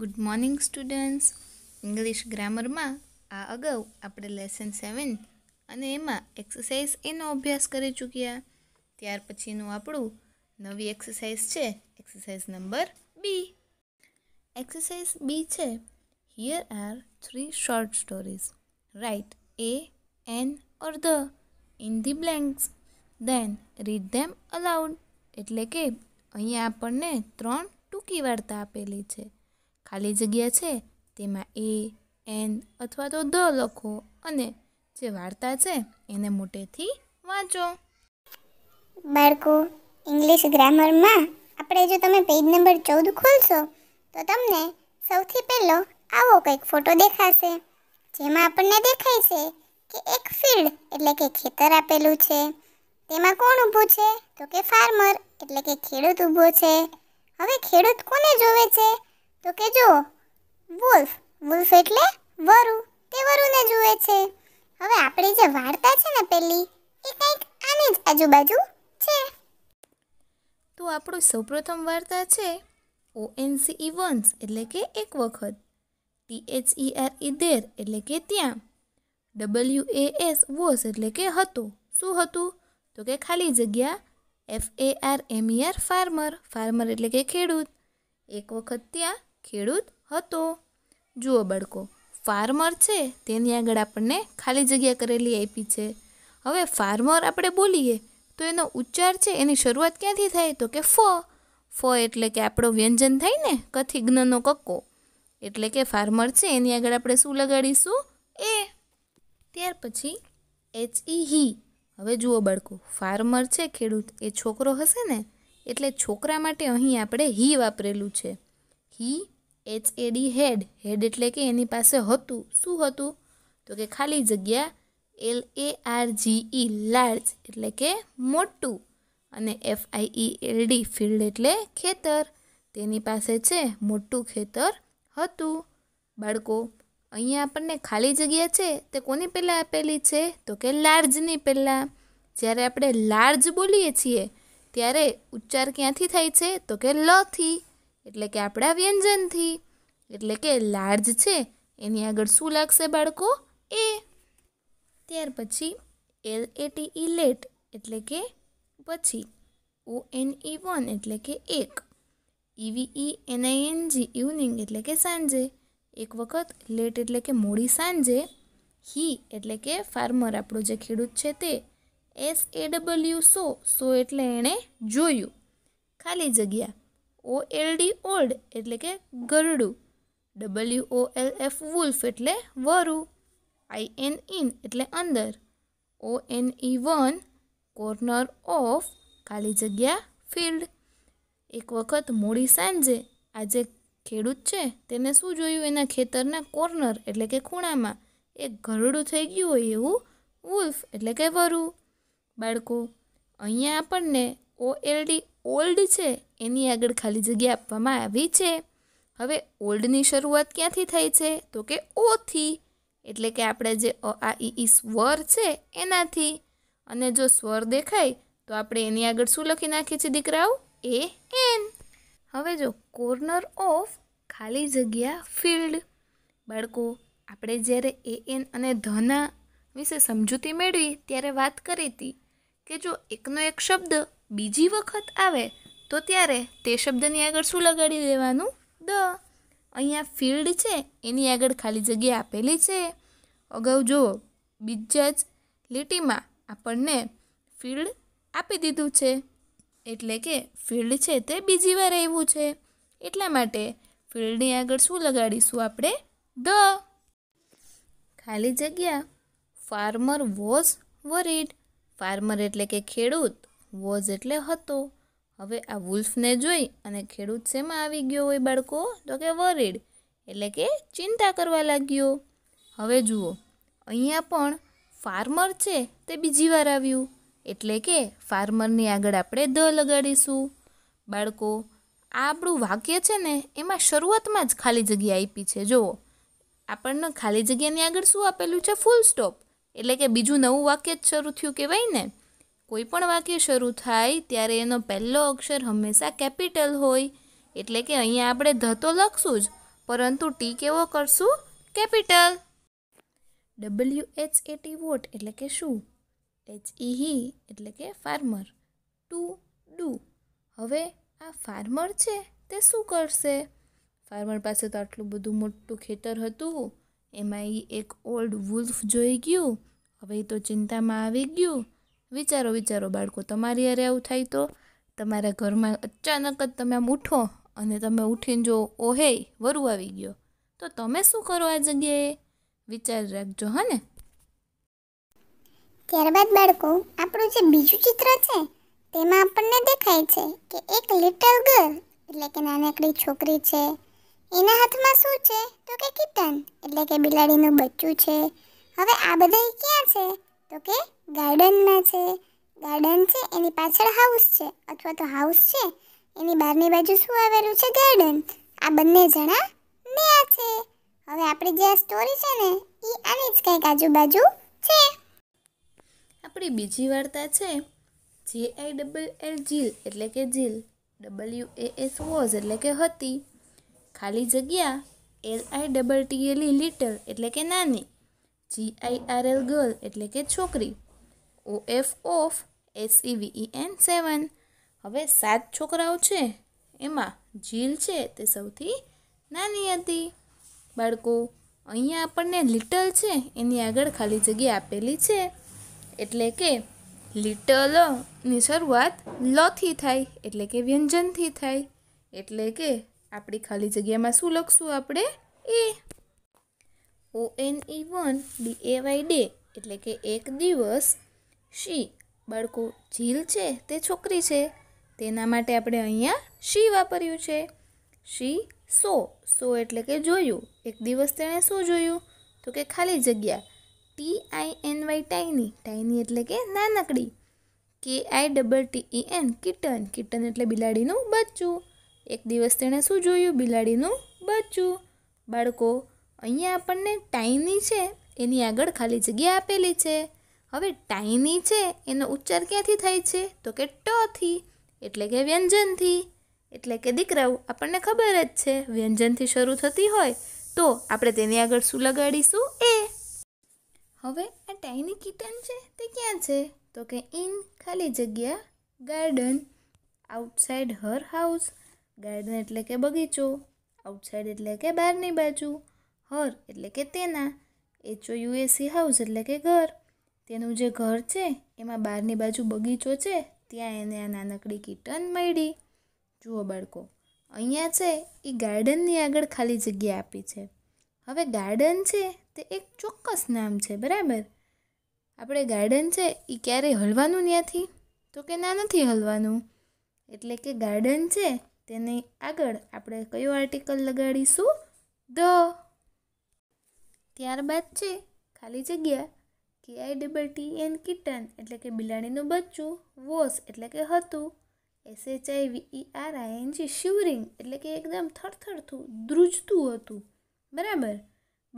good morning students English ગ્રામરમાં આ અગાઉ આપણે લેસન સેવન અને એમાં એક્સરસાઇઝ એનો અભ્યાસ કરી ચૂક્યા ત્યાર પછીનું આપણું નવી એક્સરસાઇઝ છે exercise number B exercise B છે here are three short stories write a an or the in the blanks then read them aloud એટલે કે અહીંયા આપણને ત્રણ ટૂંકી વાર્તા આપેલી છે ખાલી જગ્યા છે તેમાં એ એન અથવા તો ધ લખો અને જે વાર્તા છે એને મોટેથી વાંચો બાળકો ઇંગ્લિશ ગ્રામરમાં આપણે જો તમે પેજ નંબર ચૌદ ખોલશો તો તમને સૌથી પહેલો આવો કંઈક ફોટો દેખાશે જેમાં આપણને દેખાય છે કે એક ફિલ્ડ એટલે કે ખેતર આપેલું છે તેમાં કોણ ઊભું છે તો કે ફાર્મર એટલે કે ખેડૂત ઊભો છે હવે ખેડૂત કોને જોવે છે તો કે જો વુલ્ફ વુલ્ફ એટલે વરુ તે વરુને જુએ છે હવે આપણી જે વાર્તા છે ને પેલી એ કંઈક આની જ આજુબાજુ છે તો આપણું સૌપ્રથમ વાર્તા છે ઓ ઓએનસીઈ વન્સ એટલે કે એક વખત T H R E there એટલે કે ત્યાં ડબલ્યુ એ એસ વોસ એટલે કે હતો શું હતું તો કે ખાલી જગ્યા F A R M R farmer farmer એટલે કે ખેડૂત એક વખત ત્યાં ખેડૂત હતો જુઓ બળકો ફાર્મર છે તેની આગળ આપણને ખાલી જગ્યા કરેલી આપી છે હવે ફાર્મર આપણે બોલીએ તો એનો ઉચ્ચાર છે એની શરૂઆત ક્યાંથી થાય તો કે ફ ફ એટલે કે આપણો વ્યંજન થાય ને કથી જ્ઞનો કક્કો એટલે કે ફાર્મર છે એની આગળ આપણે શું લગાડીશું એ ત્યાર પછી એચ ઈ હી હવે જુઓ બાળકો ફાર્મર છે ખેડૂત એ છોકરો હશે ને એટલે છોકરા માટે અહીં આપણે હી વાપરેલું છે હી એચ એ ડી હેડ હેડ એટલે કે એની પાસે હતું શું હતું તો કે ખાલી જગ્યા L A R G E large એટલે કે મોટું અને F I E L D field એટલે ખેતર તેની પાસે છે મોટું ખેતર હતું બાળકો અહીંયા આપણને ખાલી જગ્યા છે તે કોની પહેલાં આપેલી છે તો કે લાર્જની પહેલાં જ્યારે આપણે લાર્જ બોલીએ છીએ ત્યારે ઉચ્ચાર ક્યાંથી થાય છે તો કે લથી એટલે કે આપણા વ્યંજનથી એટલે કે લાર્જ છે એની આગળ શું લાગશે બાળકો એ ત્યાર પછી L A T E late એટલે કે પછી ઓ એન ઈ વન એટલે કે એક ઈવીઈ એનઆઈએનજી ઇવનિંગ એટલે કે સાંજે એક વખત લેટ એટલે કે મોડી સાંજે હી એટલે કે ફાર્મર આપણો જે ખેડૂત છે તે એસ એ ડબલ્યુ સો સો એટલે એણે જોયું ખાલી જગ્યા ઓ એલ ડી ઓલ્ડ એટલે કે ગરડું W O L F wolf એટલે વરુ આઈ એન ઇન એટલે અંદર O N E one corner of ખાલી જગ્યા ફિલ્ડ એક વખત મોડી સાંજે આજે ખેડૂત છે તેને શું જોયું એના ખેતરના કોર્નર એટલે કે ખૂણામાં એક ઘરડું થઈ ગયું હોય એવું વુલ્ફ એટલે કે વરુ બાળકો અહીંયા આપણને ઓએલડી ઓલ્ડ છે એની આગળ ખાલી જગ્યા આપવામાં આવી છે હવે ઓલ્ડની શરૂઆત ક્યાંથી થઈ છે તો કે ઓથી એટલે કે આપણે જે અ આ ઈ સ્વર છે એનાથી અને જો સ્વર દેખાય તો આપણે એની આગળ શું લખી નાખીએ છીએ દીકરાઓ એ એન હવે જો કોર્નર ઓફ ખાલી જગ્યા ફિલ્ડ બાળકો આપણે જ્યારે એ એન અને ધના વિશે સમજૂતી મેળવી ત્યારે વાત કરી હતી કે જો એકનો એક શબ્દ બીજી વખત આવે તો ત્યારે તે શબ્દની આગળ શું લગાડી દેવાનું દ અહીંયા ફિલ્ડ છે એની આગળ ખાલી જગ્યા આપેલી છે અગાઉ જો બીજા જ લીટીમાં આપણને ફિલ્ડ આપી દીધું છે એટલે કે ફિલ્ડ છે તે બીજી વાર આવ્યું છે એટલા માટે ફિલ્ડની આગળ શું લગાડીશું આપણે ધ ખાલી જગ્યા ફાર્મર વોઝ વરીડ ફાર્મર એટલે કે ખેડૂત વોઝ એટલે હતો હવે આ વુલ્ફને જોઈ અને ખેડૂત શેમાં આવી ગયો હોય બાળકો તો કે વરેડ એટલે કે ચિંતા કરવા લાગ્યો હવે જુઓ અહીંયા પણ ફાર્મર છે તે બીજી વાર આવ્યું એટલે કે ફાર્મરની આગળ આપણે ધ લગાડીશું બાળકો આ આપણું વાક્ય છે ને એમાં શરૂઆતમાં જ ખાલી જગ્યા આપી છે જુઓ આપણને ખાલી જગ્યાની આગળ શું આપેલું છે ફૂલ સ્ટોપ એટલે કે બીજું નવું વાક્ય જ શરૂ થયું કહેવાય ને કોઈ પણ વાક્ય શરૂ થાય ત્યારે એનો પહેલો અક્ષર હંમેશા કેપિટલ હોય એટલે કે અહીંયા આપણે ધ તો લખશું જ પરંતુ ટી કેવો કરશું capital W H A T what એટલે કે શું એચ ઈ એટલે કે ફાર્મર ટુ ડુ હવે આ ફાર્મર છે તે શું કરશે ફાર્મર પાસે તો આટલું બધું મોટું ખેતર હતું એમાં એ એક ઓલ્ડ વુલ્ફ જોઈ ગયું હવે એ તો ચિંતામાં આવી ગયું વિચારો વિચારો બાળકો તમારી અરે આવું થાય તો તમારા ઘરમાં અચાનક જ તમે આમ ઉઠો અને તમે ઉઠીને જો ઓહે વરુ આવી ગયો તો તમે શું કરો આ જગ્યાએ વિચાર રાખજો હા ત્યારબાદ બાળકો આપણું જે બીજું ચિત્ર છે તેમાં આપણને દેખાય છે કે એક લિટલ ગર્લ એટલે કે નાનકડી છોકરી છે એના હાથમાં શું છે તો કે કિટન એટલે કે બિલાડીનું બચ્ચું છે હવે આ બધા ક્યાં છે તો કે ગાર્ડનમાં છે ગાર્ડન છે એની પાછળ હાઉસ છે અથવા તો હાઉસ છે એની બહારની બાજુ શું આવેલું છે ગાર્ડન આ બંને જણા ન્યા છે હવે આપણી જે આ સ્ટોરી છે ને એ આની જ કંઈક આજુબાજુ છે આપણી બીજી વાર્તા છે જે આઈ ડબલ એલ જીલ એટલે કે Jill W A S was એટલે કે હતી ખાલી જગ્યા L I double T L little એટલે કે નાની G I R L girl એટલે કે છોકરી O F of S S E V E N seven હવે સાત છોકરાઓ છે એમાં ઝીલ છે તે સૌથી નાની હતી બાળકો અહીંયા આપણને લિટલ છે એની આગળ ખાલી જગ્યા આપેલી છે એટલે કે લિટલની શરૂઆત લથી થાય એટલે કે વ્યંજનથી થાય એટલે કે આપણી ખાલી જગ્યામાં શું લખશું આપણે એ O N E one D A Y day એટલે કે એક દિવસ શી બાળકો ઝીલ છે તે છોકરી છે તેના માટે આપણે અહીંયા શી વાપર્યું છે શી સો સો એટલે કે જોયું એક દિવસ તેણે શું જોયું તો કે ખાલી જગ્યા T I N Y tiny tiny એટલે કે નાનકડી K I double T E N kitten kitten એટલે બિલાડીનું બચ્ચું એક દિવસ તેણે શું જોયું બિલાડીનું બચ્ચું બાળકો અહીંયા આપણને ટાઈની છે એની આગળ ખાલી જગ્યા આપેલી છે હવે ટાઈની છે એનો ઉચ્ચાર ક્યાંથી થાય છે તો કે ટથી એટલે કે વ્યંજનથી એટલે કે દીકરાઓ આપણને ખબર જ છે વ્યંજનથી શરૂ થતી હોય તો આપણે તેની આગળ શું લગાડીશું એ હવે આ ટાઈની કિટન છે તે ક્યાં છે તો કે ઇન ખાલી જગ્યા garden outside her house garden એટલે કે બગીચો આઉટસાઇડ એટલે કે બહારની બાજુ હર એટલે કે તેના એચઓ યુએસી હાઉસ એટલે કે ઘર તેનું જે ઘર છે એમાં બહારની બાજુ બગીચો છે ત્યાં એને આ નાનકડી કિટન મળી જુઓ બાળકો અહીંયા છે એ ગાર્ડનની આગળ ખાલી જગ્યા આપી છે હવે ગાર્ડન છે તે એક ચોક્કસ નામ છે બરાબર આપણે ગાર્ડન છે એ ક્યારેય હલવાનું ત્યાંથી તો કે ના નથી હલવાનું એટલે કે ગાર્ડન છે તેને આગળ આપણે કયો આર્ટિકલ લગાડીશું ધ ત્યારબાદ છે ખાલી જગ્યા K I double T N kitten એટલે કે બિલાડીનું બચ્ચું વોસ એટલે કે હતું S H I E R I N G shivering એટલે કે એકદમ થરથરથું ધ્રુજતું હતું બરાબર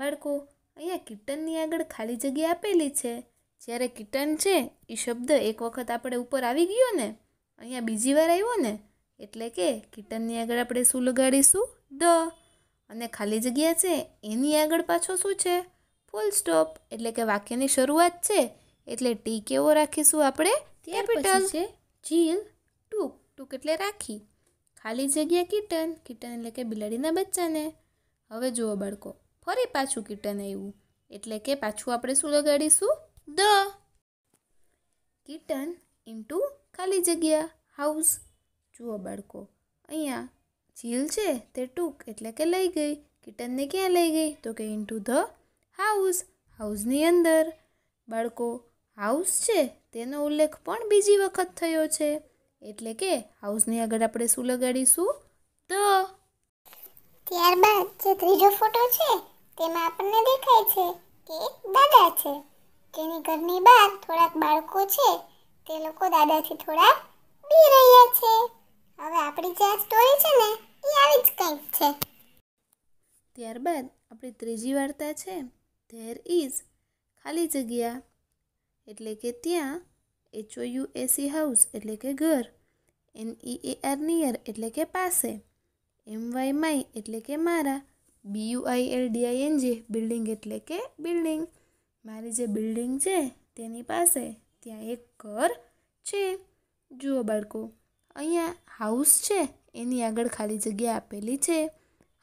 બાળકો અહીંયા કિટનની આગળ ખાલી જગ્યા આપેલી છે જ્યારે કિટન છે એ શબ્દ એક વખત આપણે ઉપર આવી ગયો ને અહીંયા બીજી વાર આવ્યો ને એટલે કે કિટનની આગળ આપણે શું લગાડીશું ધ અને ખાલી જગ્યા છે એની આગળ પાછો શું છે ફૂલ સ્ટોપ એટલે કે વાક્યની શરૂઆત છે એટલે ટી કેવો રાખીશું આપણે કેપિટલ છે જીલ ટૂક ટૂક એટલે રાખી ખાલી જગ્યા કિટન કિટન એટલે કે બિલાડીના બચ્ચાને હવે જુઓ બાળકો ફરી પાછું કિટન આવ્યું એટલે કે પાછું આપણે શું લગાડીશું ધ કિટન ઇન્ટુ ખાલી જગ્યા હાઉસ જુઓ બાળકો અહીંયા ઝીલ છે તે ટૂંક એટલે કે લઈ ગઈ કિટનને ક્યાં લઈ ગઈ તો કે ઇન્ટુ ધ હાઉસ હાઉસની અંદર બાળકો હાઉસ છે તેનો ઉલ્લેખ પણ બીજી વખત થયો છે એટલે કે હાઉસની આગળ આપણે શું લગાડીશું તો ત્યારબાદ જે ત્રીજો ફોટો છે તેમાં આપણને દેખાય છે કે એક દાદા છે તેની ઘરની બહાર થોડાક બાળકો છે તે લોકો દાદાથી થોડા બી રહ્યા છે હવે આપણી જે આ સ્ટોરી છે ને એ આવી જ કંઈક છે ત્યારબાદ આપણી ત્રીજી વાર્તા છે ધેર ઇઝ ખાલી જગ્યા એટલે કે ત્યાં એચઓયુ એસી હાઉસ એટલે કે ઘર N E A R near એટલે કે પાસે એમ વાય માય એટલે કે મારા B U I L D I N G building એટલે કે બિલ્ડિંગ મારી જે બિલ્ડિંગ છે તેની પાસે ત્યાં એક ઘર છે જુઓ બાળકો અહીંયા હાઉસ છે એની આગળ ખાલી જગ્યા આપેલી છે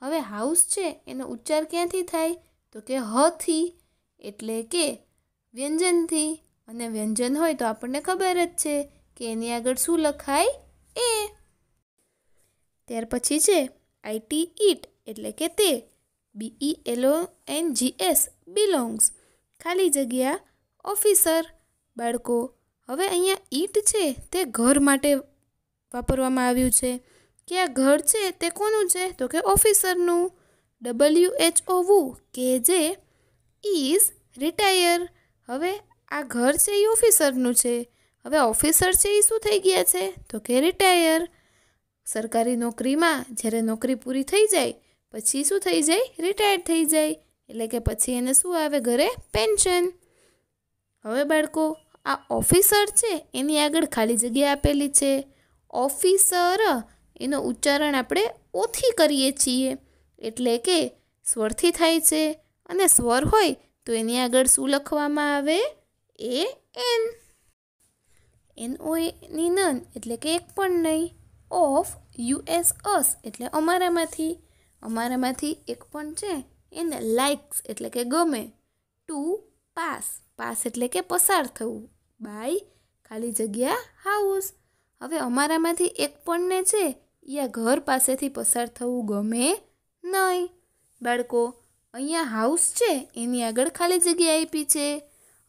હવે હાઉસ છે એનો ઉચ્ચાર ક્યાંથી થાય તો કે હથી એટલે કે વ્યંજનથી અને વ્યંજન હોય તો આપણને ખબર જ છે કે એની આગળ શું લખાય એ ત્યાર પછી છે આઈટી ઈટ એટલે કે તે B E L O N G S belongs ખાલી જગ્યા ઓફિસર બાળકો હવે અહીંયા ઈટ છે તે ઘર માટે વાપરવામાં આવ્યું છે કે આ ઘર છે તે કોનું છે તો કે ઓફિસરનું ડબલ્યુએચઓ વુ કે જે ઇઝ રિટાયર હવે આ ઘર છે એ ઓફિસરનું છે હવે ઓફિસર છે એ શું થઈ ગયા છે તો કે રિટાયર સરકારી નોકરીમાં જ્યારે નોકરી પૂરી થઈ જાય પછી શું થઈ જાય રિટાયર થઈ જાય એટલે કે પછી એને શું આવે ઘરે પેન્શન હવે બાળકો આ ઓફિસર છે એની આગળ ખાલી જગ્યા આપેલી છે ઓફિસર એનો ઉચ્ચારણ આપણે ઓથી કરીએ છીએ એટલે કે સ્વરથી થાય છે અને સ્વર હોય તો એની આગળ શું લખવામાં આવે A N N O any none એટલે કે એક પણ નહીં ઓફ યુએસ અસ એટલે અમારામાંથી અમારામાંથી એક પણ છે એને લાઇક્સ એટલે કે ગમે ટુ પાસ પાસ એટલે કે પસાર થવું બાય ખાલી જગ્યા હાઉસ હવે અમારામાંથી એક પણને છે યા ઘર પાસેથી પસાર થવું ગમે નહીં બાળકો અહીંયા હાઉસ છે એની આગળ ખાલી જગ્યા આપી છે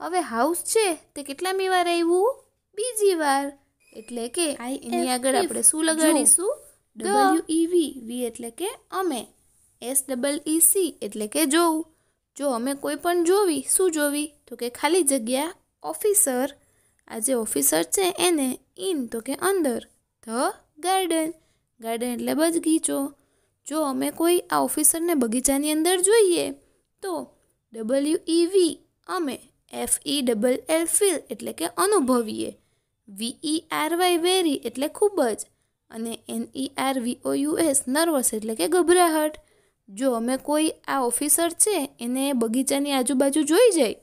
હવે હાઉસ છે તે કેટલા કેટલામી વાર આવ્યું બીજી વાર એટલે કે એની આગળ આપણે શું લગાડીશું ડબલ્યુ ઈવી વી એટલે કે અમે એસ ડબલ ઈ સી એટલે કે જોવું જો અમે કોઈ પણ જોવી શું જોવી તો કે ખાલી જગ્યા ઓફિસર આ જે ઓફિસર છે એને ઇન તો કે અંદર ધ ગાર્ડન ગાર્ડન એટલે ગીચો જો અમે કોઈ આ ઓફિસરને બગીચાની અંદર જોઈએ તો ડબલ્યુ વી e અમે F E double L feel એટલે કે અનુભવીએ વીઈ આર વાય વેરી એટલે ખૂબ જ અને N E R U S nervous એટલે કે ગભરાહટ જો અમે કોઈ આ ઓફિસર છે એને બગીચાની આજુબાજુ જોઈ જાય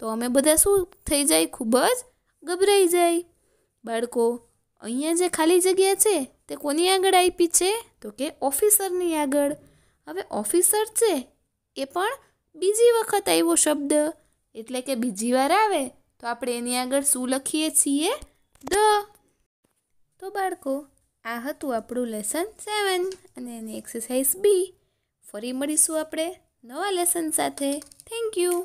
તો અમે બધા શું થઈ જાય ખૂબ જ ગભરાઈ જાય બાળકો અહીંયા જે ખાલી જગ્યા છે તે કોની આગળ આપી છે તો કે ઓફિસરની આગળ હવે ઓફિસર છે એ પણ બીજી વખત આવ્યો શબ્દ એટલે કે બીજી વાર આવે તો આપણે એની આગળ શું લખીએ છીએ ધ તો બાળકો આ હતું આપણું લેસન સેવન અને એની એક્સરસાઇઝ બી ફરી મળીશું આપણે નવા લેસન સાથે થેન્ક યુ